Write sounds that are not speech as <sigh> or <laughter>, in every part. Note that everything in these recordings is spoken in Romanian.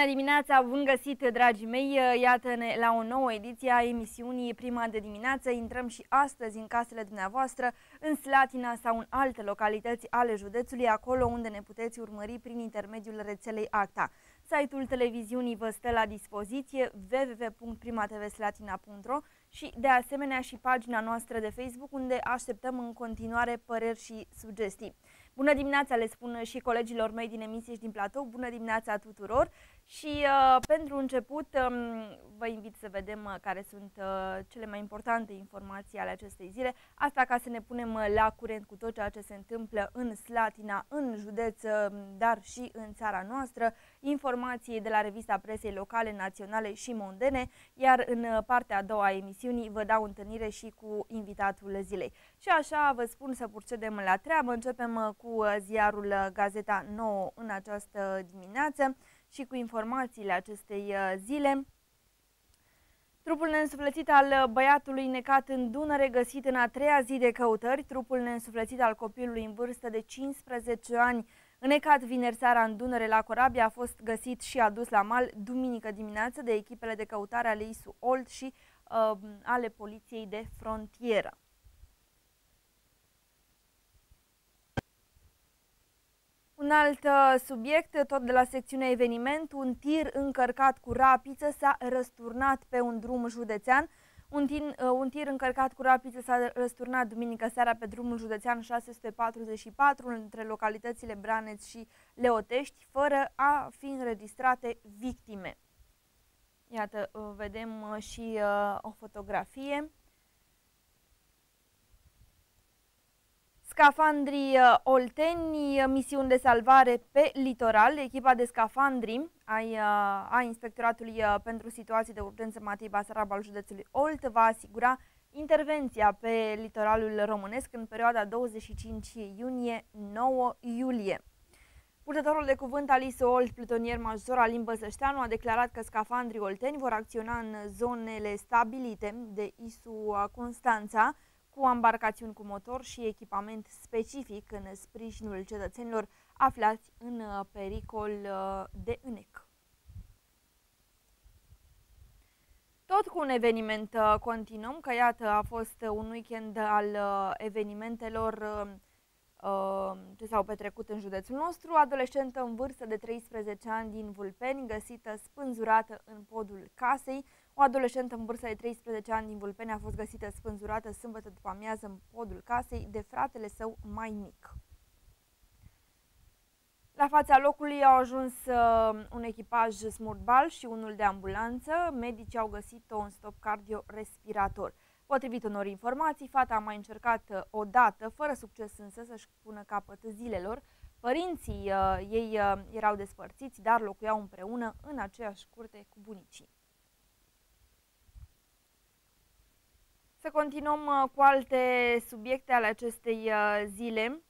Bună dimineața, bun găsit, dragii mei! Iată-ne la o nouă ediție a emisiunii Prima de dimineață. Intrăm și astăzi în casele dumneavoastră, în Slatina sau în alte localități ale județului, acolo unde ne puteți urmări prin intermediul rețelei ACTA. Site-ul televiziunii vă stă la dispoziție www.primatvslatina.ro și de asemenea și pagina noastră de Facebook unde așteptăm în continuare păreri și sugestii. Bună dimineața, le spun și colegilor mei din emisie și din platou, bună dimineața tuturor! Și uh, pentru început um, vă invit să vedem uh, care sunt uh, cele mai importante informații ale acestei zile. Asta ca să ne punem uh, la curent cu tot ceea ce se întâmplă în Slatina, în județ, um, dar și în țara noastră. Informații de la revista presei locale, naționale și mondene, iar în uh, partea a doua a emisiunii vă dau întâlnire și cu invitatul zilei. Și așa vă spun să procedem la treabă. Începem uh, cu ziarul Gazeta 9 în această dimineață și cu informațiile acestei uh, zile. Trupul neînsuflețit al uh, băiatului necat în Dunăre găsit în a treia zi de căutări, trupul neînsuflețit al copilului în vârstă de 15 ani Înecat vineri seara în Dunăre la Corabia a fost găsit și adus la mal duminică dimineață de echipele de căutare ale ISU Old și uh, ale Poliției de Frontieră. Un alt uh, subiect, tot de la secțiunea eveniment, un tir încărcat cu rapiță s-a răsturnat pe un drum județean. Un, tin, uh, un tir încărcat cu rapiță s-a răsturnat duminică seara pe drumul județean 644 între localitățile Braneț și Leotești, fără a fi înregistrate victime. Iată, uh, vedem și o fotografie. Scafandrii uh, Olteni, uh, misiuni de salvare pe litoral, echipa de scafandri ai, uh, a Inspectoratului pentru Situații de Urgență Matei Basarab al județului Olt va asigura intervenția pe litoralul românesc în perioada 25 iunie-9 iulie. Purtătorul de cuvânt Alice Olt, plutonier major Alin Băsășteanu, a declarat că scafandrii olteni vor acționa în zonele stabilite de ISU Constanța, cu ambarcațiuni cu motor și echipament specific în sprijinul cetățenilor aflați în uh, pericol uh, de înec. Tot cu un eveniment uh, continuăm, că iată a fost un weekend al evenimentelor ce s-au petrecut în județul nostru. Adolescentă în vârstă de 13 ani din Vulpeni, găsită spânzurată în podul casei, o adolescentă în vârstă de 13 ani din Vulpene a fost găsită spânzurată sâmbătă după amiază în podul casei de fratele său mai mic. La fața locului au ajuns uh, un echipaj smurtbal și unul de ambulanță. Medicii au găsit-o în stop cardiorespirator. Potrivit unor informații, fata a mai încercat uh, o dată, fără succes însă, să-și pună capăt zilelor. Părinții uh, ei erau despărțiți, dar locuiau împreună în aceeași curte cu bunicii. Să continuăm uh, cu alte subiecte ale acestei uh, zile.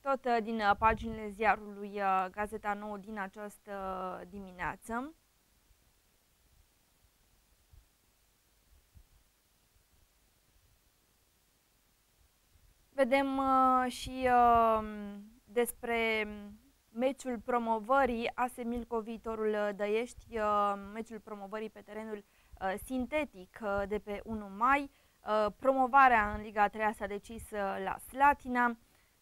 Tot uh, din paginile ziarului Gazeta Nouă din această dimineață. Vedem și despre meciul promovării ASE Milco viitorul Dăiești, meciul promovării pe terenul Uh, sintetic uh, de pe 1 mai. Uh, promovarea în Liga 3 s-a decis la Slatina.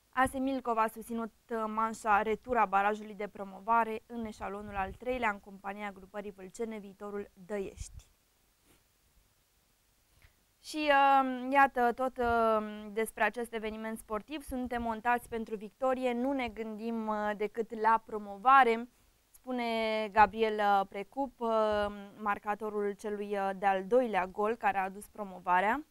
ASE Milcov a susținut manșa retura barajului de promovare în eșalonul al treilea în compania grupării Vâlcene, viitorul Dăiești. Și uh, iată tot uh, despre acest eveniment sportiv. Suntem montați pentru victorie, nu ne gândim uh, decât la promovare spune Gabriel uh, Precup, uh, marcatorul celui uh, de-al doilea gol care a adus promovarea.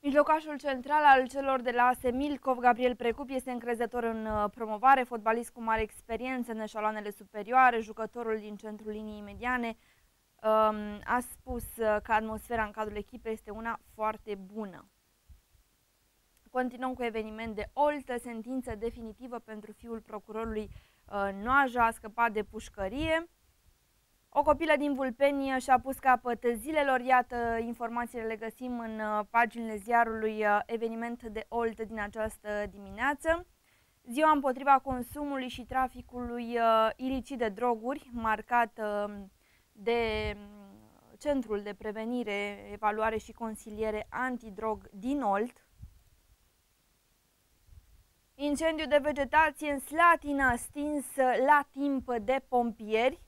Mijlocașul central al celor de la Semilcov, Gabriel Precup, este încrezător în promovare, fotbalist cu mare experiență în eșaloanele superioare, jucătorul din centrul liniei mediane, um, a spus că atmosfera în cadrul echipei este una foarte bună. Continuăm cu eveniment de oltă, sentință definitivă pentru fiul procurorului uh, Noaja, a scăpat de pușcărie. O copilă din Vulpeni și-a pus capăt zilelor, iată informațiile le găsim în uh, paginile ziarului uh, eveniment de olt din această dimineață. Ziua împotriva consumului și traficului ilicit de droguri, marcat um, de mm, Centrul de Prevenire, Evaluare și Consiliere Antidrog din Olt, Incendiu de vegetație în Slatina stins uh, la timp de pompieri.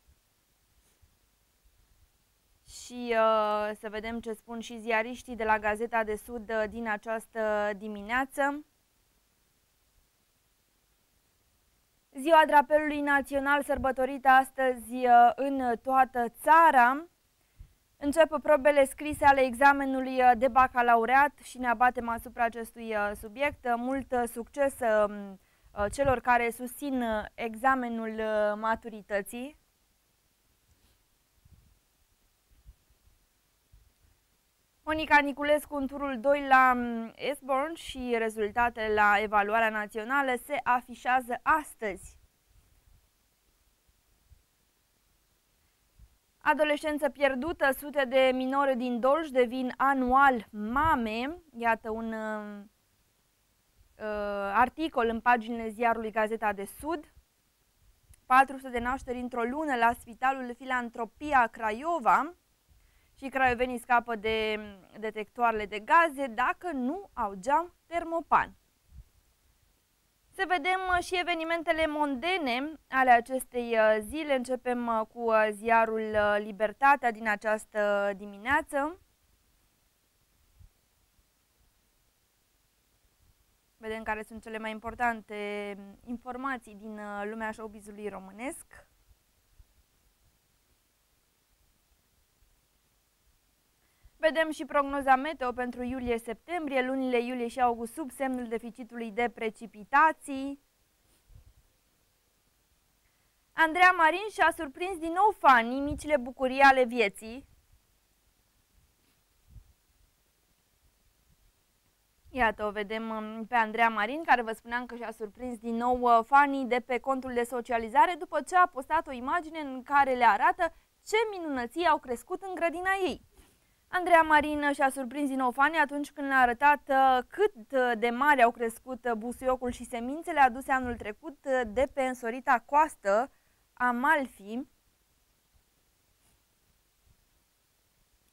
Și uh, să vedem ce spun și ziariștii de la Gazeta de Sud uh, din această dimineață. Ziua Drapelului Național sărbătorită astăzi uh, în toată țara. Începe probele scrise ale examenului uh, de bacalaureat și ne abatem asupra acestui uh, subiect. Uh, mult succes celor care susțin examenul maturității. Monica Niculescu în turul 2 la Esborn și rezultatele la evaluarea națională se afișează astăzi. Adolescență pierdută, sute de minori din Dolj devin anual mame. Iată un uh, uh articol în paginile ziarului Gazeta de Sud. 400 de nașteri într-o lună la Spitalul Filantropia Craiova și craiovenii scapă de detectoarele de gaze dacă nu au geam termopan. Să vedem uh, și evenimentele mondene ale acestei uh, zile. Începem uh, cu ziarul Libertatea din această dimineață. Vedem care sunt cele mai importante mm, informații din lumea showbizului românesc. Vedem și prognoza meteo pentru iulie-septembrie, lunile iulie și august sub semnul deficitului de precipitații. Andreea Marin și-a surprins din nou fanii micile bucurii ale vieții. Iată, o vedem um, pe Andreea Marin, care vă spuneam că și-a surprins din nou uh, fanii de pe contul de socializare după ce a postat o imagine în care le arată ce minunății au crescut în grădina ei. Andreea Marin și-a surprins din nou atunci când a arătat uh, cât uh, de mari au crescut uh, busuiocul și semințele aduse anul trecut de pe însorita coastă Amalfi.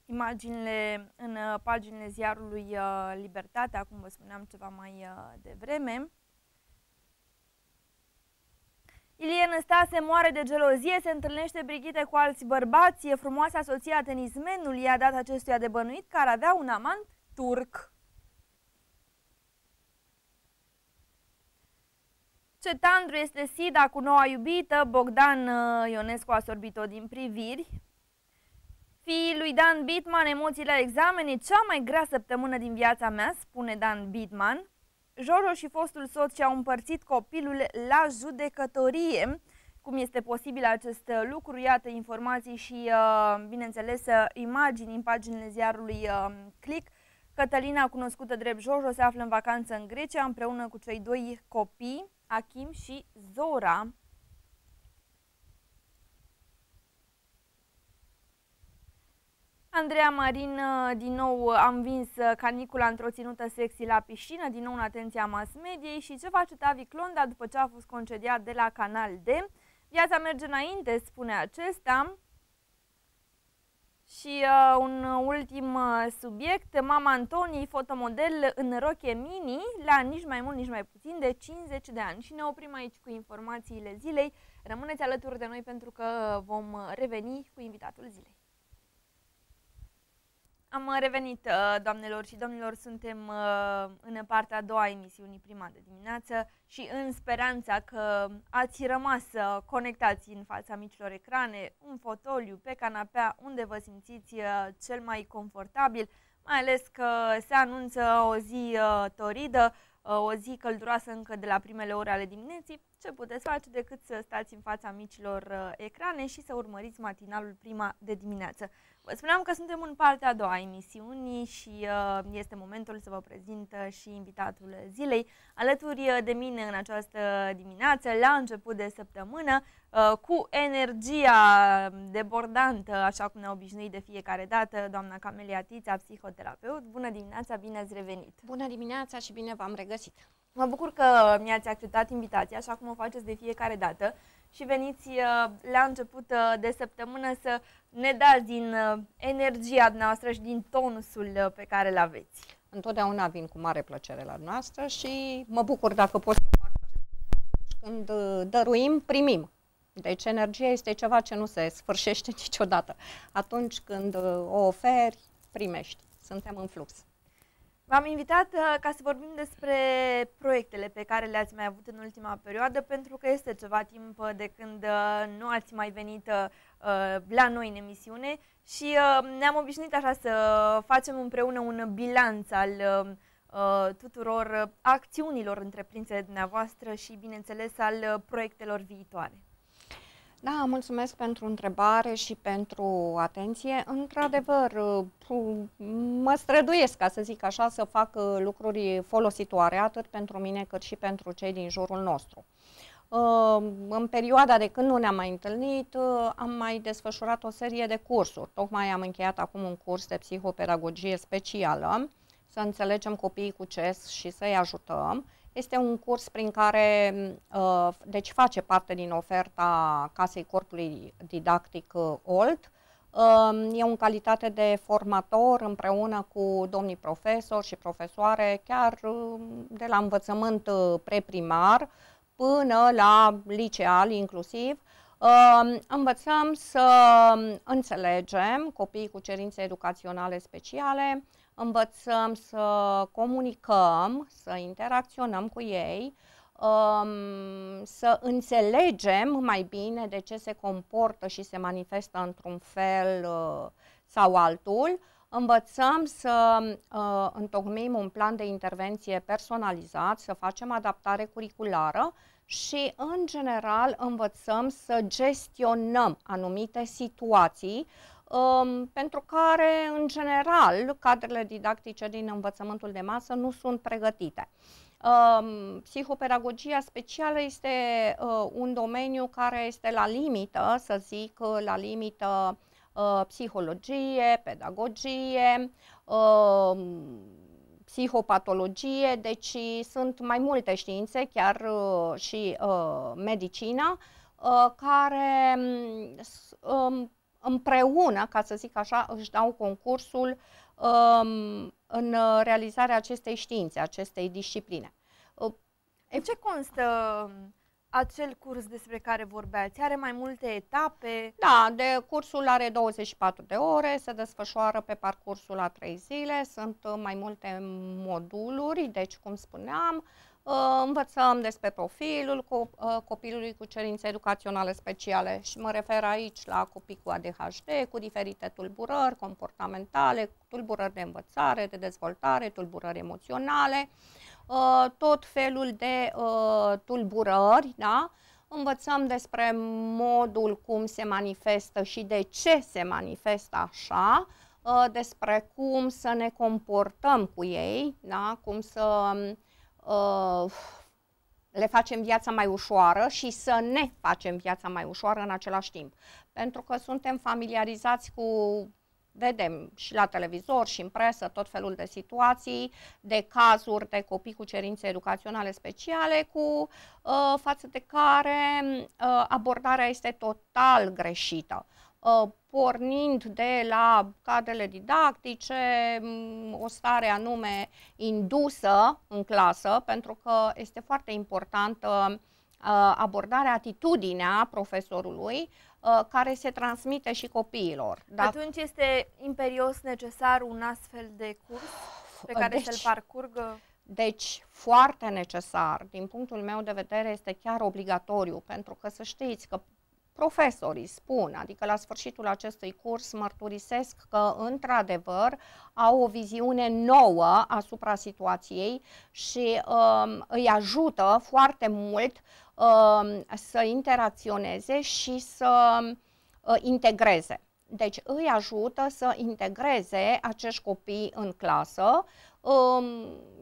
Imaginile în paginile ziarului Libertate. Acum vă spuneam ceva mai devreme. Ilie Năstase moare de gelozie, se întâlnește Brighite cu alți bărbați, e frumoasa soția tenismenului, i-a dat acestuia de bănuit că ar avea un amant turc. Ce este Sida cu noua iubită, Bogdan uh, Ionescu a sorbit-o din priviri. Fiii lui Dan Bitman, emoțiile la examene, cea mai grea săptămână din viața mea, spune Dan Bitman. Joro și fostul soț și-au împărțit copilul la judecătorie. Cum este posibil acest lucru? Iată informații și, uh, bineînțeles, uh, imagini în paginile ziarului um, Click. Cătălina, cunoscută drept Jojo, se află în vacanță în Grecia împreună cu cei doi copii, Achim și Zora. Andreea Marin, uh, din nou uh, am vins uh, canicula într-o ținută sexy la piscină, din nou în atenția mass mediei și ce face Tavi Clonda după ce a fost concediat de la Canal D. Viața merge înainte, spune acesta. Și uh, un ultim subiect, mama Antonii, fotomodel în roche mini, la nici mai mult, nici mai puțin de 50 de ani. Și ne oprim aici cu informațiile zilei. Rămâneți alături de noi pentru că vom reveni cu invitatul zilei. Am uh, revenit, uh, doamnelor și domnilor, suntem uh, în partea a doua a emisiunii prima de dimineață și în speranța că ați rămas conectați în fața micilor ecrane, un fotoliu, pe canapea, unde vă simțiți cel mai confortabil, mai ales că se anunță o zi toridă, o zi călduroasă încă de la primele ore ale dimineții, ce puteți face decât să stați în fața micilor ecrane și să urmăriți matinalul prima de dimineață. Spuneam că suntem în partea a doua a emisiunii și uh, este momentul să vă prezint uh, și invitatul zilei. Alături uh, de mine în această dimineață, la început de săptămână, cu energia debordantă, așa cum ne obișnuit de fiecare dată, doamna Camelia Tița, psihoterapeut. Bună dimineața, bine ați revenit! Bună dimineața și bine v-am regăsit! Mă bucur că mi-ați acceptat invitația, așa cum o faceți de fiecare dată și veniți uh, la început uh, de săptămână să ne dați din uh, energia noastră și din tonusul pe care îl aveți. Întotdeauna vin cu mare plăcere la noastră și mă bucur dacă pot să fac acest lucru când dăruim, primim. Deci energia este ceva ce nu se sfârșește <laughs> niciodată. Atunci când o oferi, primești. Suntem în flux. V-am invitat uh, ca să vorbim despre proiectele pe care le-ați mai avut în ultima perioadă, pentru că este ceva timp uh, de când uh, nu ați mai venit uh, uh, la noi în emisiune și ne-am obișnuit așa să facem împreună un bilanț al tuturor acțiunilor întreprinse de dumneavoastră și, bineînțeles, al proiectelor viitoare. Da, mulțumesc pentru întrebare și pentru atenție. Într-adevăr, mă străduiesc, ca să zic așa, să fac uh, lucruri folositoare, atât pentru mine cât și pentru cei din jurul nostru. Uh, în perioada de când nu ne-am mai întâlnit, uh, am mai desfășurat o serie de cursuri. Tocmai am încheiat acum un curs de psihopedagogie specială, să înțelegem copiii cu CES și să-i ajutăm. Este un curs prin care, uh, deci face parte din oferta Casei Corpului Didactic uh, OLT, um, E în calitate de formator împreună cu domnii profesori și profesoare, chiar um, de la învățământ uh, preprimar până la liceal inclusiv, um, învățăm să înțelegem copiii cu cerințe educaționale speciale, învățăm să comunicăm, să interacționăm cu ei, um, să înțelegem mai bine de ce se comportă și se manifestă într-un fel uh, sau altul, învățăm să uh, întocmim un plan de intervenție personalizat, să facem adaptare curriculară și, în general, învățăm să gestionăm anumite situații uh, pentru care, în general, cadrele didactice din învățământul de masă nu sunt pregătite. Psihopedagogia specială este ă, un domeniu care este la limită, să zic, la limită ă, psihologie, pedagogie, ă, psihopatologie, deci sunt mai multe științe, chiar și medicina, care împreună, ca să zic așa, își dau concursul um, în uh, realizarea acestei științe, acestei discipline. Uh, în ce constă um, acel curs despre care vorbeați? Are mai multe etape? Da, de cursul are 24 de ore, se desfășoară pe parcursul a 3 zile, sunt uh, mai multe moduluri, deci cum spuneam, Uh, învățăm despre profilul uh, copilului cu cerințe educaționale speciale și mă refer aici la copii cu ADHD, cu diferite tulburări comportamentale, tulburări de învățare, de dezvoltare, tulburări emoționale, uh, tot felul de tulburări, da? Învățăm despre modul cum se manifestă și de ce se manifestă așa, despre cum să ne comportăm cu ei, da? cum să um, uh, le facem viața mai ușoară și să ne facem viața mai ușoară în același timp. Pentru că suntem familiarizați cu, vedem și la televizor și în presă tot felul de situații, de cazuri de copii cu cerințe educaționale speciale, cu uh, față de care uh, abordarea este total greșită. Uh, pornind de la cadrele didactice, o stare anume indusă în clasă, pentru că este foarte importantă uh, abordarea, atitudinea profesorului, uh, care se transmite și copiilor. Dacă... Atunci este imperios necesar un astfel de curs pe care deci, să-l parcurgă? Deci, foarte necesar, din punctul meu de vedere, este chiar obligatoriu, pentru că să știți că profesorii spun, adică la sfârșitul acestui curs mărturisesc că într-adevăr au o viziune nouă asupra situației și um, îi ajută foarte mult um, să interacționeze și să uh, integreze. Deci îi ajută să integreze acești copii în clasă um,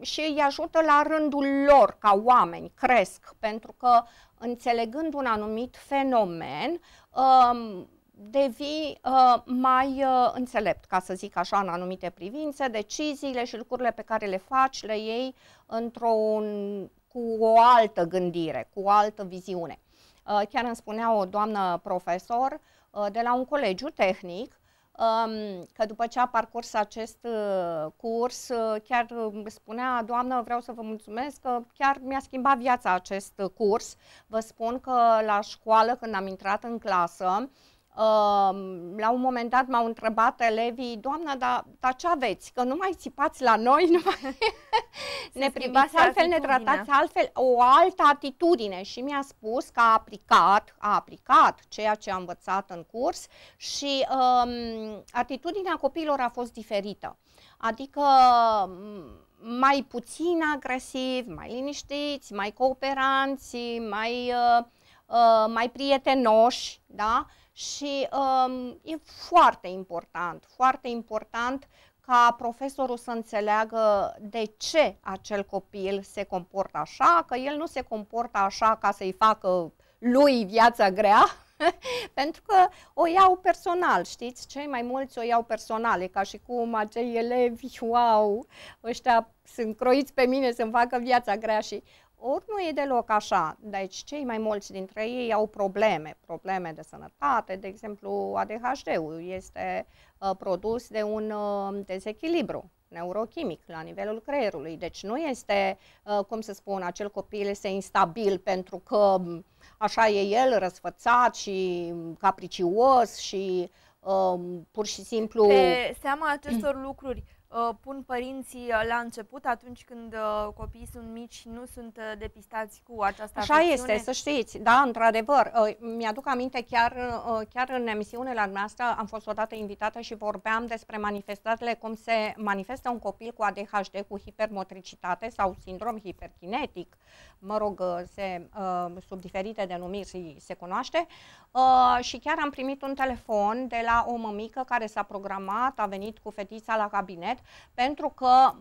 și îi ajută la rândul lor ca oameni, cresc, pentru că înțelegând un anumit fenomen, um, devii uh, mai uh, înțelept, ca să zic așa, în anumite privințe, deciziile și lucrurile pe care le faci, le iei într-un, cu o altă gândire, cu o altă viziune. Uh, chiar îmi spunea o doamnă profesor de la un colegiu tehnic că după ce a parcurs acest uh, curs, uh, chiar uh, spunea, doamnă, vreau să vă mulțumesc că chiar mi-a schimbat viața acest curs. Vă spun că la școală, când am intrat în clasă, la un moment dat m-au întrebat elevii, doamna, dar da ce aveți? Că nu mai țipați la noi, nu mai... <laughs> ne privați altfel, ne tratați altfel, o altă atitudine. Și mi-a spus că a aplicat, a aplicat ceea ce a învățat în curs și um, atitudinea copiilor a fost diferită. Adică mai puțin agresiv, mai liniștiți, mai cooperanți, mai, uh, uh, mai prietenoși, da? Uh, și um, e foarte important, foarte important ca profesorul să înțeleagă de ce acel copil se comportă așa, că el nu se comportă așa ca să-i facă lui viața grea, <laughs> pentru că o iau personal, știți? Cei mai mulți o iau personal, e ca și cum acei elevi, wow, ăștia sunt croiți pe mine să-mi facă viața grea și ori nu e deloc așa, deci cei mai mulți dintre ei au probleme, probleme de sănătate, de exemplu ADHD-ul este uh, produs de un uh, dezechilibru neurochimic la nivelul creierului. Deci nu este, uh, cum să spun, acel copil este instabil pentru că așa e el, răsfățat și capricios și pur și simplu... Pe seama acestor lucruri, Uh, pun părinții uh, la început, atunci când uh, copiii sunt mici, nu sunt depistați cu această Așa afecțiune. este, să știți, da, într-adevăr. Mi-aduc aminte chiar, chiar în emisiune la noastră am fost odată invitată și vorbeam despre manifestările, cum se manifestă un copil cu ADHD, cu hipermotricitate sau sindrom hiperkinetic, mă rog, se, sub diferite denumiri se cunoaște. Și chiar am primit un telefon de la o mămică care s-a programat, a venit cu fetița la cabinet pentru că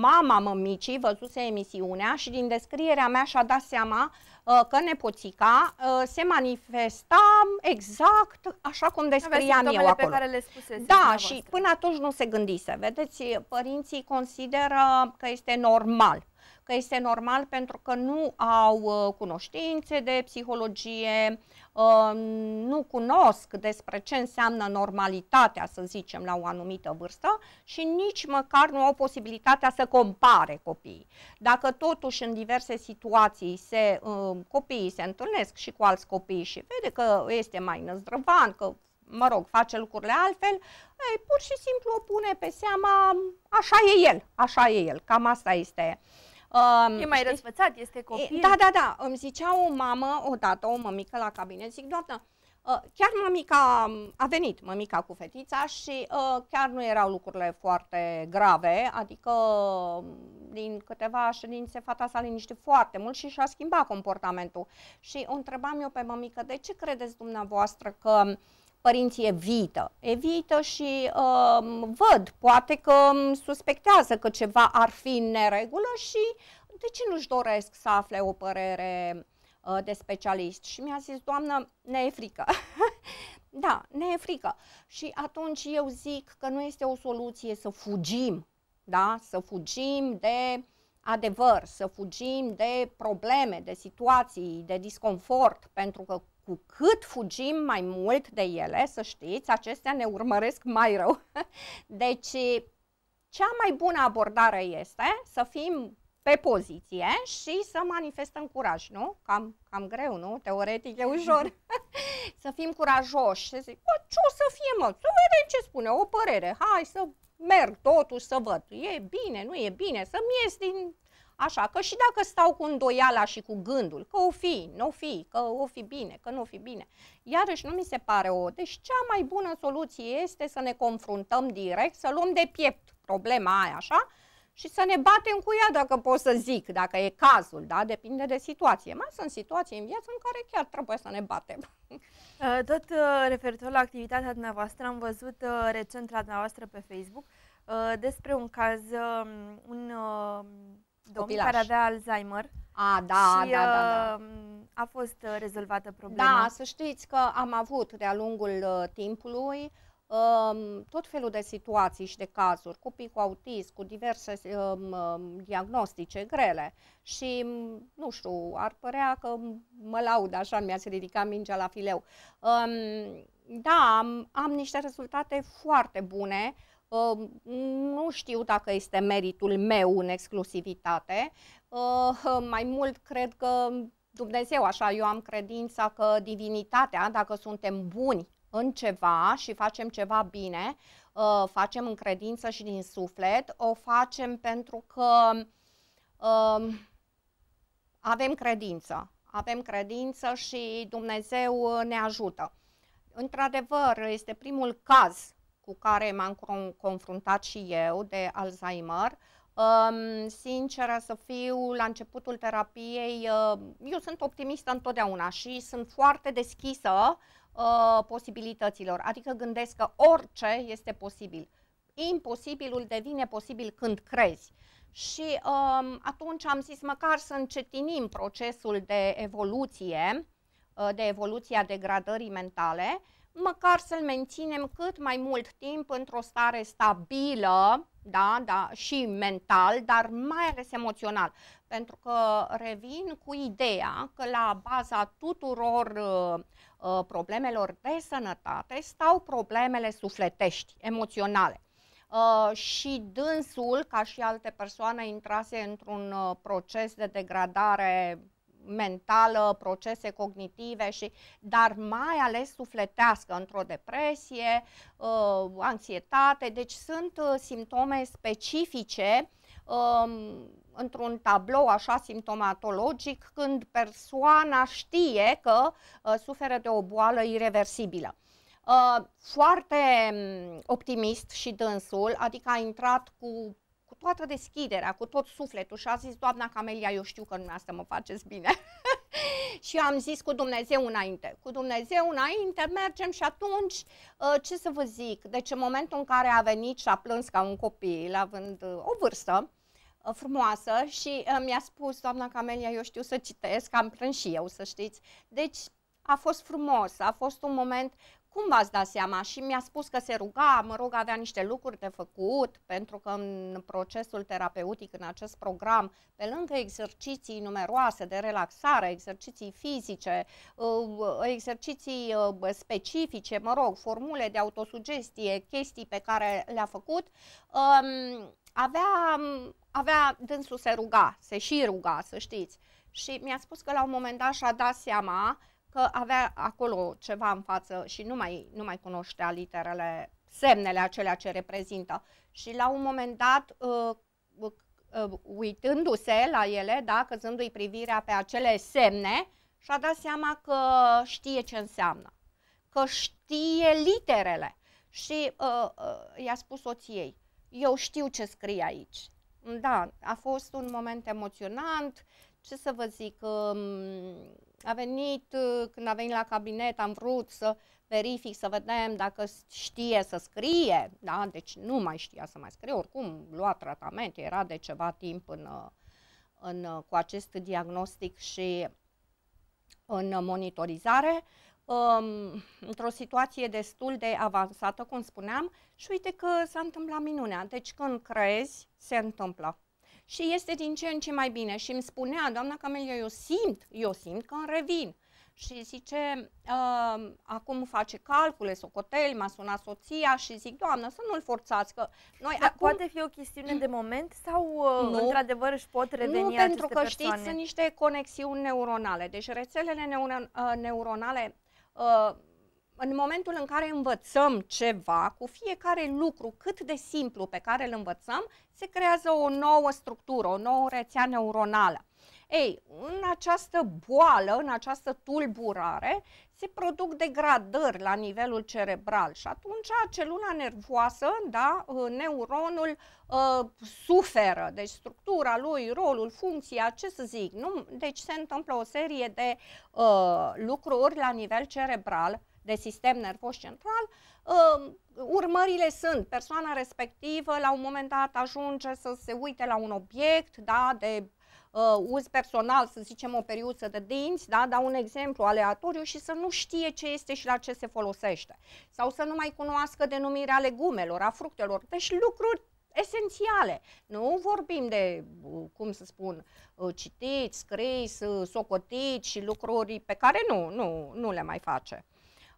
mama mămicii văzuse emisiunea și din descrierea mea și-a dat seama uh, că nepoțica uh, se manifesta exact așa cum descriam eu acolo. pe care le spuse, Da, și până atunci nu se gândise. Vedeți, părinții consideră că este normal că este normal pentru că nu au uh, cunoștințe de psihologie, nu cunosc despre ce înseamnă normalitatea, să zicem, la o anumită vârstă și nici măcar nu au posibilitatea să compare copiii. Dacă totuși în diverse situații se, um, copiii se întâlnesc și cu alți copii și vede că este mai năzdrăvan, că mă rog, face lucrurile altfel, ei, pur și simplu o pune pe seama, așa e el, așa e el, cam asta este uh, Um, e mai știi? răsfățat, este copil. Da, da, da. Îmi zicea o mamă odată, o mămică la cabinet, zic, doamnă, ă, chiar mămica a venit, mămica cu fetița și uh, chiar nu erau lucrurile foarte grave, adică din câteva ședințe fata s-a liniștit foarte mult și și-a schimbat comportamentul. Și o întrebam eu pe mămică, de ce credeți dumneavoastră că uh, părinții evită. Evită și um, văd, poate că um, suspectează că ceva ar fi în neregulă și de ce nu-și doresc să afle o părere uh, de specialist? Și mi-a zis, doamnă, ne e frică. <laughs> da, ne e frică. Și atunci eu zic că nu este o soluție să fugim, da? Să fugim de adevăr, să fugim de probleme, de situații, de disconfort, pentru că cu cât fugim mai mult de ele, să știți, acestea ne urmăresc mai rău. <laughs> Deci, cea mai bună abordare este să fim pe poziție și să manifestăm curaj, nu? Cam, cam greu, nu? Teoretic e ușor. <laughs> să fim curajoși, să zic, ce o să fie, mă? Să vedem ce spune, o părere, hai să merg totuși să văd. E bine, nu e bine, să-mi ies din Așa că și dacă stau cu îndoiala și cu gândul că o fi, nu o fi, că o fi bine, că nu o fi bine, iarăși nu mi se pare o. Deci cea mai bună soluție este să ne confruntăm direct, să luăm de piept problema aia, așa, și să ne batem cu ea, dacă pot să zic, dacă e cazul, da? Depinde de situație. Mai sunt situații în viață în care chiar trebuie să ne batem. <laughs> Uh, tot uh, referitor la activitatea dumneavoastră, am văzut uh, recent la dumneavoastră pe Facebook despre un caz, um, un domn Copilaș. care avea Alzheimer. A, da, și, da, da, da. Uh, a fost uh, rezolvată problema. Da, să știți că am avut de-a lungul uh, timpului um, tot felul de situații și de cazuri, copii cu autism, cu diverse um, um, diagnostice grele și, mm, nu știu, ar părea că mă laud așa, mi-ați ridicat mingea la fileu. Um, da, am, am niște rezultate foarte bune, uh, nu știu dacă este meritul meu în exclusivitate. Uh, mai mult cred că Dumnezeu, așa, eu am credința că divinitatea, dacă suntem buni în ceva și facem ceva bine, uh, facem în credință și din suflet, o facem pentru că um, avem credință. Avem credință și Dumnezeu ne ajută. Într-adevăr, este primul caz cu care m-am confruntat și eu de Alzheimer. Um, sinceră să fiu, la începutul terapiei, uh, eu sunt optimistă întotdeauna și sunt foarte deschisă uh, posibilităților. Adică gândesc că orice este posibil. Imposibilul devine posibil când crezi. Și um, atunci am zis măcar să încetinim procesul de evoluție, uh, de evoluția degradării mentale măcar să-l menținem cât mai mult timp într-o stare stabilă, da, da, și mental, dar mai ales emoțional. Pentru că revin cu ideea că la baza tuturor uh, uh problemelor de sănătate stau problemele sufletești, emoționale. Uh, și dânsul, ca și alte persoane, intrase într-un uh, proces de degradare mentală, procese cognitive, și, dar mai ales sufletească, într-o depresie, uh, anxietate. Deci sunt uh, simptome specifice uh, într-un tablou așa simptomatologic când persoana știe că uh, suferă de o boală irreversibilă. Uh, foarte mm, optimist și dânsul, adică a intrat cu toată deschiderea, cu tot sufletul și a zis, doamna Camelia, eu știu că nu asta mă faceți bine. <laughs> și am zis cu Dumnezeu înainte. Cu Dumnezeu înainte mergem și atunci, uh, ce să vă zic, deci în momentul în care a venit și a plâns ca un copil, având uh, o vârstă, uh, frumoasă și mi-a spus, doamna Camelia, eu știu să citesc, am prins și eu, să știți. Deci a fost frumos, a fost un moment cum v-ați dat seama? Și mi-a spus că se ruga, mă rog, avea niște lucruri de făcut, pentru că în procesul terapeutic, în acest program, pe lângă exerciții numeroase de relaxare, exerciții fizice, uh, exerciții uh, specifice, mă rog, formule de autosugestie, chestii pe care le-a făcut, um, avea, avea dânsul se ruga, se și ruga, să știți. Și mi-a spus că la un moment dat și-a dat seama că avea acolo ceva în față și nu mai, nu mai cunoștea literele, semnele acelea ce reprezintă. Și la un moment dat, uh, uh, uh, uitându-se la ele, da, căzându-i privirea pe acele semne, și-a dat seama că știe ce înseamnă, că știe literele. Și uh, uh, i-a spus soției, eu știu ce scrie aici. Da, a fost un moment emoționant, ce să vă zic, um, a venit, uh, când a venit la cabinet, am vrut să verific, să vedem dacă știe să scrie, da? deci nu mai știa să mai scrie, oricum lua tratament, era de ceva timp în, uh, în, uh, cu acest diagnostic și în monitorizare, um, într-o situație destul de avansată, cum spuneam, și uite că s-a întâmplat minunea. Deci când crezi, se întâmplă și este din ce în ce mai bine. Și îmi spunea, doamna Camelia, eu simt, eu simt că îmi revin. Și zice, uh, acum face calcule, socotel, m-a sunat soția și zic, doamnă, să nu-l forțați, că noi Dar acum... poate fi o chestiune de moment sau uh, într-adevăr își pot reveni Nu, pentru că persoane? știți, sunt niște conexiuni neuronale. Deci rețelele neuro- uh, neuronale uh, în momentul în care învățăm ceva, cu fiecare lucru cât de simplu pe care îl învățăm, se creează o nouă structură, o nouă rețea neuronală. Ei, în această boală, în această tulburare, se produc degradări la nivelul cerebral și atunci celula nervoasă, da, uh, neuronul uh, suferă, deci structura lui, rolul, funcția, ce să zic, nu? deci se întâmplă o serie de uh, lucruri la nivel cerebral de sistem nervos central, ă, urmările sunt persoana respectivă la un moment dat ajunge să se uite la un obiect da, de uh, uz personal, să zicem o periuță de dinți, da, dau un exemplu aleatoriu și să nu știe ce este și la ce se folosește. Sau să nu mai cunoască denumirea legumelor, a fructelor, deci lucruri esențiale. Nu vorbim de, uh, cum să spun, uh, citit, scris, uh, socotit și lucruri pe care nu, nu, nu le mai face.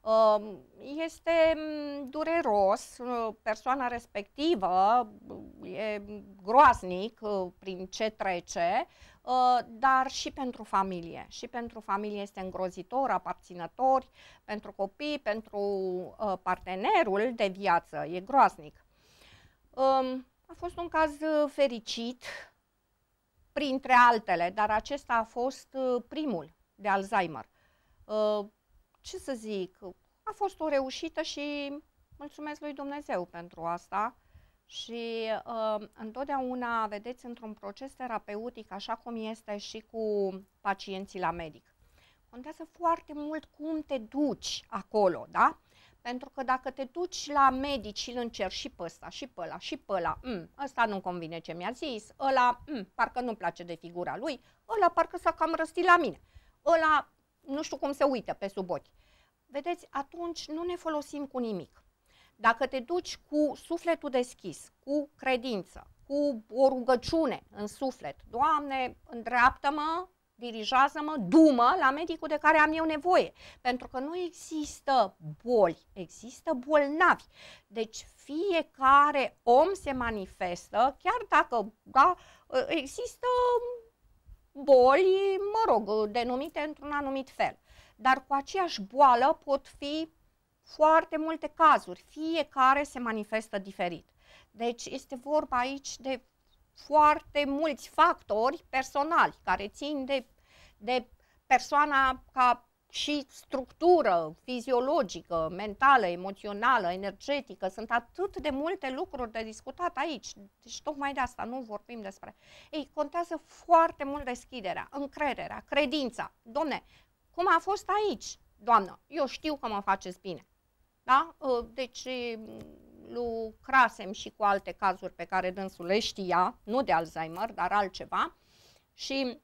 Um, este mm, dureros, uh, persoana respectivă uh, e groaznic uh, prin ce trece, dar și pentru familie. Și pentru familie este îngrozitor, aparținători, pentru copii, pentru partenerul de viață, e groaznic. Um, a fost un caz fericit, printre altele, dar acesta a fost primul de Alzheimer ce să zic, a fost o reușită și mulțumesc lui Dumnezeu pentru asta. Și uh, întotdeauna, vedeți, într-un proces terapeutic, așa cum este și cu pacienții la medic, contează foarte mult cum te duci acolo, da? Pentru că dacă te duci la medic și îl încerci și pe ăsta, și pe ăla, și pe ăla, m, mm, ăsta nu-mi convine ce mi-a zis, ăla m, mm, parcă nu-mi place de figura lui, ăla parcă s-a cam răstit la mine, ăla nu știu cum se uită pe sub ochi vedeți, atunci nu ne folosim cu nimic. Dacă te duci cu sufletul deschis, cu credință, cu o rugăciune în suflet, Doamne, îndreaptă-mă, dirijează mă dumă la medicul de care am eu nevoie. Pentru că nu există boli, există bolnavi. Deci fiecare om se manifestă, chiar dacă da, există boli, mă rog, denumite într-un anumit fel dar cu aceeași boală pot fi foarte multe cazuri, fiecare se manifestă diferit. Deci este vorba aici de foarte mulți factori personali care țin de, de persoana ca și structură fiziologică, mentală, emoțională, energetică. Sunt atât de multe lucruri de discutat aici. Deci tocmai de asta nu vorbim despre. Ei, contează foarte mult deschiderea, încrederea, credința. Domne, cum a fost aici, doamnă, eu știu că mă faceți bine. Da? Ă, deci lucrasem și cu alte cazuri pe care dânsul le știa, nu de Alzheimer, dar altceva. Și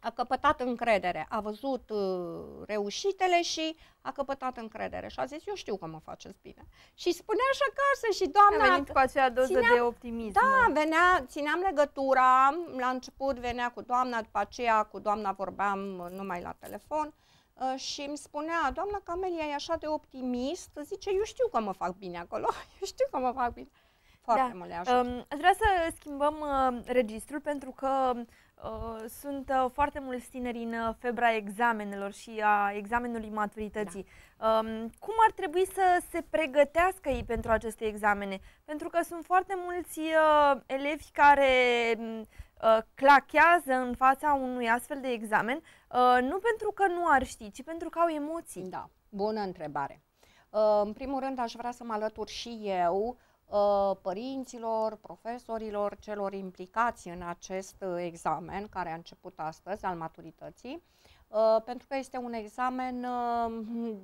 a căpătat încredere, a văzut uh, reușitele și a căpătat încredere și a zis, eu știu că mă faceți bine. Și spunea și acasă și doamna... A venit cu acea doză țineam, de optimism. Da, venea, țineam legătura, la început venea cu doamna, după aceea cu doamna vorbeam uh, numai la telefon uh, și îmi spunea, doamna Camelia e așa de optimist, zice, eu știu că mă fac bine acolo, <laughs> eu știu că mă fac bine. Foarte da. mult le ajut. Um, aș vrea să schimbăm uh, registrul pentru că Uh, sunt uh, foarte mulți tineri în uh, febra examenelor și a examenului maturității. Da. Um, cum ar trebui să se pregătească ei pentru aceste examene? Pentru că sunt foarte mulți elevi care mm, clachează în fața unui astfel de examen, nu pentru că nu ar ști, ci pentru că au emoții. Da, bună întrebare. În primul rând aș vrea să mă alătur și eu Uh, părinților, profesorilor, celor implicați în acest uh, examen care a început astăzi, al maturității, uh, pentru că este un examen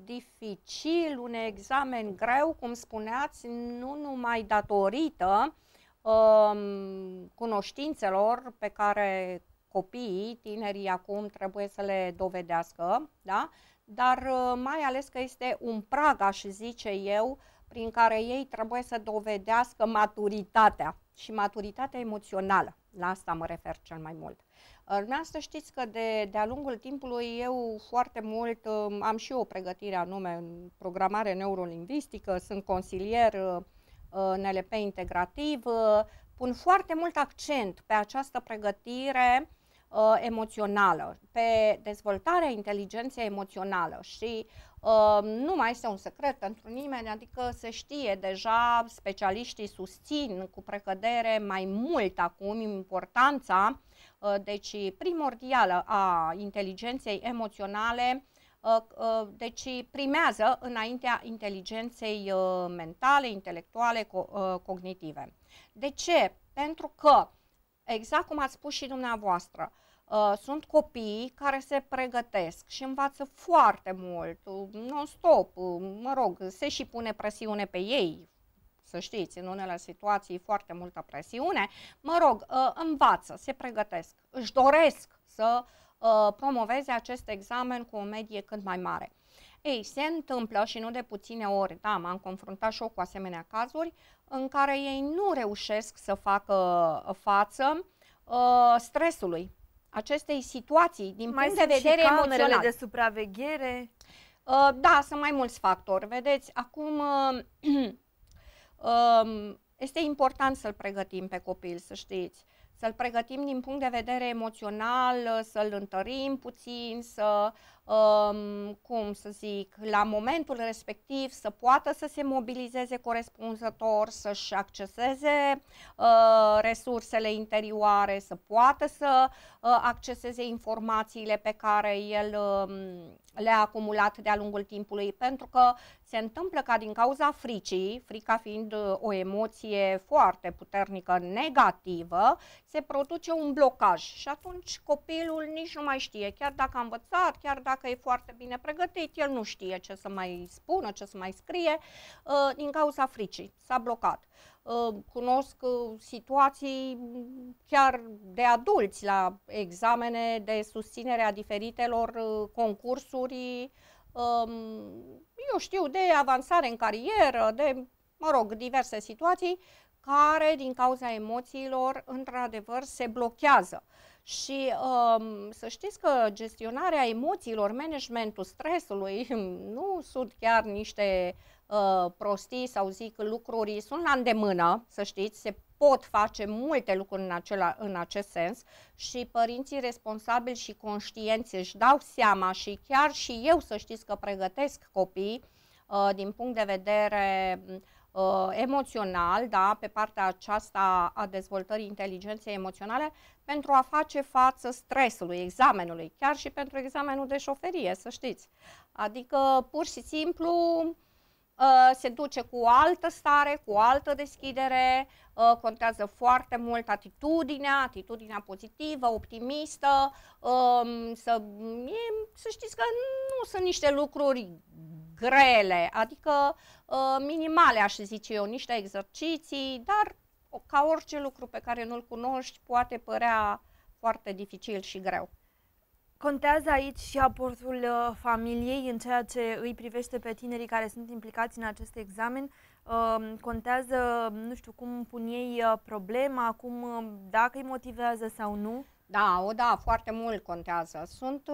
dificil, un examen greu, cum spuneați, nu numai datorită um, cunoștințelor pe care copiii, tinerii acum trebuie să le dovedească, da? dar mai ales că este un prag, aș zice eu, prin care ei trebuie să dovedească maturitatea și maturitatea emoțională. La asta mă refer cel mai mult. Să știți că de, de-a lungul timpului eu foarte mult um, am și o pregătire anume în programare neurolingvistică, sunt consilier uh, în LP integrativ, uh, pun foarte mult accent pe această pregătire uh, emoțională, pe dezvoltarea inteligenței emoțională și uh, Ehm, nu mai este un secret pentru nimeni, adică se știe deja, specialiștii susțin cu precădere mai mult acum importanța, eh, deci primordială a inteligenței emoționale, eh, eh, deci primează înaintea inteligenței mentale, intelectuale, cognitive. De ce? Pentru că, exact cum ați spus și dumneavoastră, Uh, sunt copii care se pregătesc și învață foarte mult, uh, non-stop, uh, mă rog, se și pune presiune pe ei, să știți, în unele situații foarte multă presiune, mă rog, învață, se pregătesc, își doresc să promoveze acest examen cu o medie cât mai mare. Ei, se întâmplă și nu de puține ori, da, m-am confruntat și eu cu asemenea cazuri, în care ei nu reușesc să facă față uh, stresului acestei situații din mai punct de vedere și camerele emoțional. de supraveghere? Uh, da, sunt mai mulți factori. Vedeți, acum uh, <clears throat> uh, este important să-l pregătim pe copil, să știți. Să-l pregătim din punct de vedere emoțional, să-l întărim puțin, să um, cum să zic, la momentul respectiv să poată să se mobilizeze corespunzător, să-și acceseze uh, resursele interioare, să poată să uh, acceseze informațiile pe care el um, le-a acumulat de-a lungul timpului, pentru că se întâmplă ca din cauza fricii, frica fiind uh, o emoție foarte puternică negativă, se produce un blocaj și atunci copilul nici nu mai știe, chiar dacă a învățat, chiar dacă că e foarte bine pregătit, el nu știe ce să mai spună, ce să mai scrie, uh, din cauza fricii, s-a blocat. Uh, cunosc uh, situații chiar de adulți la examene de susținere a diferitelor concursuri, um, eu știu, de avansare în carieră, de, mă rog, diverse situații care, din cauza emoțiilor, într-adevăr se blochează. Și um, să știți că gestionarea emoțiilor, managementul stresului, <laughs> nu sunt chiar niște uh, prostii sau zic lucruri, sunt la îndemână, să știți, se pot face multe lucruri în, acela, în acest sens și părinții responsabili și conștienți își dau seama și chiar și eu să știți că pregătesc copii uh, din punct de vedere uh, uh, emoțional, da, pe partea aceasta a dezvoltării inteligenței emoționale, pentru a face față stresului, examenului, chiar și pentru examenul de șoferie, să știți. Adică, pur și simplu, uh, se duce cu o altă stare, cu o altă deschidere, uh, contează foarte mult atitudinea, atitudinea pozitivă, optimistă, uh, să, e, să știți că nu sunt niște lucruri grele, adică ă, minimale, aș zice eu, niște exerciții, dar ca orice lucru pe care nu-l cunoști poate părea foarte dificil și greu. Contează aici și aportul ă, familiei în ceea ce îi privește pe tinerii care sunt implicați în acest examen. Ă, contează, nu știu, cum pun ei problema, cum, dacă îi motivează sau nu? Da, o da, foarte mult contează. Sunt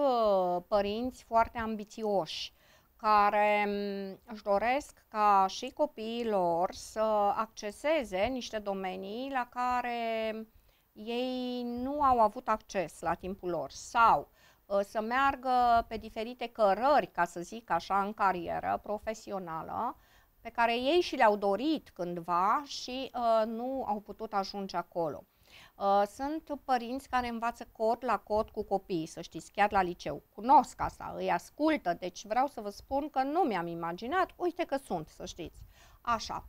părinți foarte ambițioși care mm, își doresc ca și copiilor să acceseze niște domenii la care mm, ei nu au avut acces la timpul lor sau ă, să meargă pe diferite cărări, ca să zic așa, în carieră profesională, pe care ei și le-au dorit cândva și uh, nu au putut ajunge acolo. Uh, sunt părinți care învață cod la cod cu copiii, să știți, chiar la liceu. Cunosc asta, îi ascultă, deci vreau să vă spun că nu mi-am imaginat, uite că sunt, să știți. Așa.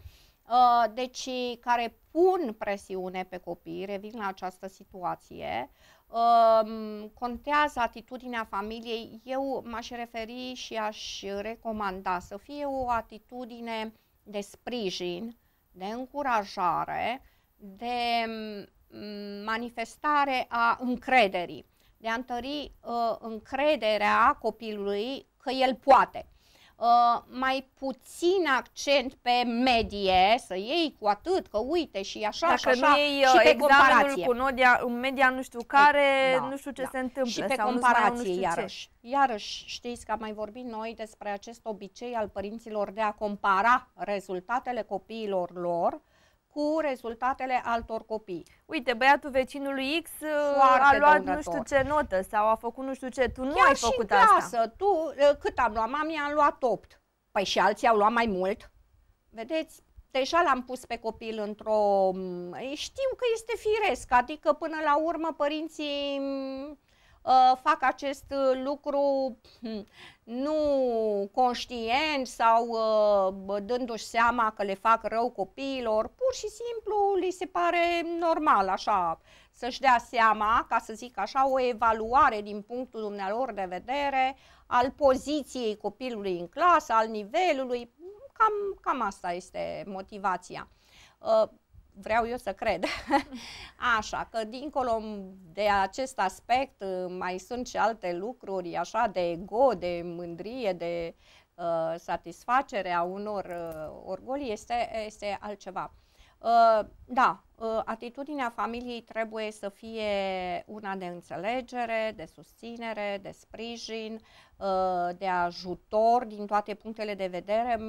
Uh, deci, care pun presiune pe copii, revin la această situație, um, contează atitudinea familiei. Eu m-aș referi și aș recomanda să fie o atitudine de sprijin, de încurajare, de manifestare a încrederii, de a întări uh, încrederea copilului că el poate. Uh, mai puțin accent pe medie, să iei cu atât, că uite și așa Dacă și așa, nu iei și uh, pe comparație. cu nodia, în media nu știu care, da, nu știu ce da. se întâmplă. Și pe sau comparație, nu iarăși. Ce. Iarăși, știți că am mai vorbit noi despre acest obicei al părinților de a compara rezultatele copiilor lor uh, cu rezultatele altor copii. Uite, băiatul vecinului X uh, Foarte a luat dăunător. nu știu ce notă sau a făcut nu știu ce. Tu nu Chiar ai făcut asta. Clasă, tu uh, cât am luat? Mami am luat 8. Păi și alții au luat mai mult. Vedeți? Deja l-am pus pe copil într-o... Mm, știu că este firesc, adică până la urmă părinții mm, Uh, fac acest uh, lucru hmm, nu conștient sau uh, dându-și seama că le fac rău copiilor, pur și simplu li se pare normal așa să-și dea seama, ca să zic așa, o evaluare din punctul dumnealor de vedere al poziției copilului în clasă, al nivelului, cam, cam asta este motivația vreau eu să cred. <laughs> așa, că dincolo de acest aspect mai sunt și alte lucruri, așa, de ego, de mândrie, de uh, satisfacere a unor uh, orgolii, este, este altceva. Uh, da, uh, atitudinea familiei trebuie să fie una de înțelegere, de susținere, de sprijin, uh, de ajutor din toate punctele de vedere,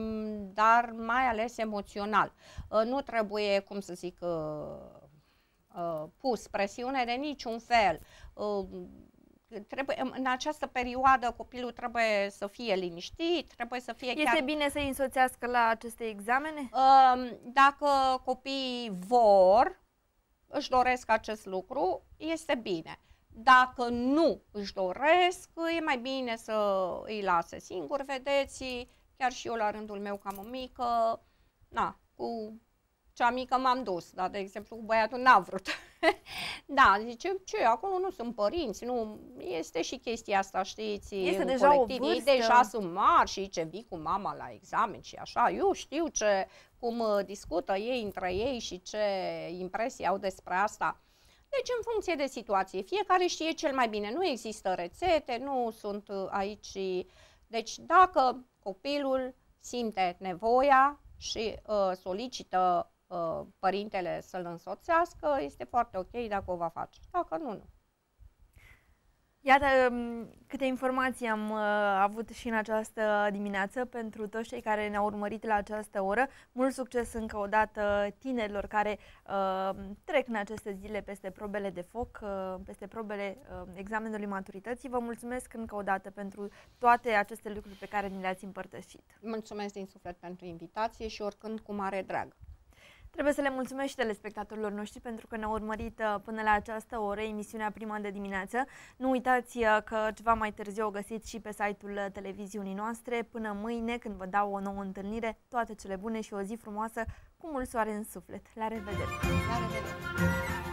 dar mai ales emoțional. Nu trebuie, cum să zic, pus presiune de niciun fel trebuie, în această perioadă copilul trebuie să fie liniștit, trebuie să fie Este chiar... bine să-i însoțească la aceste examene? Um, dacă copiii vor, își doresc acest lucru, este bine. Dacă nu își doresc, e mai bine să îi lase singur, vedeți, chiar și eu la rândul meu ca mică, na, cu cea mică m-am dus, dar de exemplu cu băiatul n-a vrut. <laughs> <laughs> da, zice, ce, acolo nu sunt părinți, nu, este și chestia asta, știți, este deja colectiv, o ei deja sunt mari și ce vii cu mama la examen și așa, eu știu ce, cum uh, discută ei între ei și ce impresii au despre asta. Deci în funcție de situație, fiecare știe cel mai bine, nu există rețete, nu sunt uh, aici, deci dacă copilul simte nevoia și uh, solicită uh, părintele să-l însoțească, este foarte ok dacă o va face. Dacă nu, nu. Iată um, câte informații am uh, avut și în această dimineață pentru toți cei care ne-au urmărit la această oră. Mult succes încă o dată tinerilor care uh, trec în aceste zile peste probele de foc, uh, peste probele uh, examenului maturității. Vă mulțumesc încă o dată pentru toate aceste lucruri pe care ni le-ați împărtășit. Mulțumesc din suflet pentru invitație și oricând cu mare drag. Trebuie să le mulțumesc și telespectatorilor noștri pentru că ne-au urmărit uh, până la această oră emisiunea prima de dimineață. Nu uitați uh, că ceva mai târziu o găsiți și pe site-ul uh, televiziunii noastre. Până mâine, când vă dau o nouă întâlnire, toate cele bune și o zi frumoasă cu mult soare în suflet. La revedere! La revedere!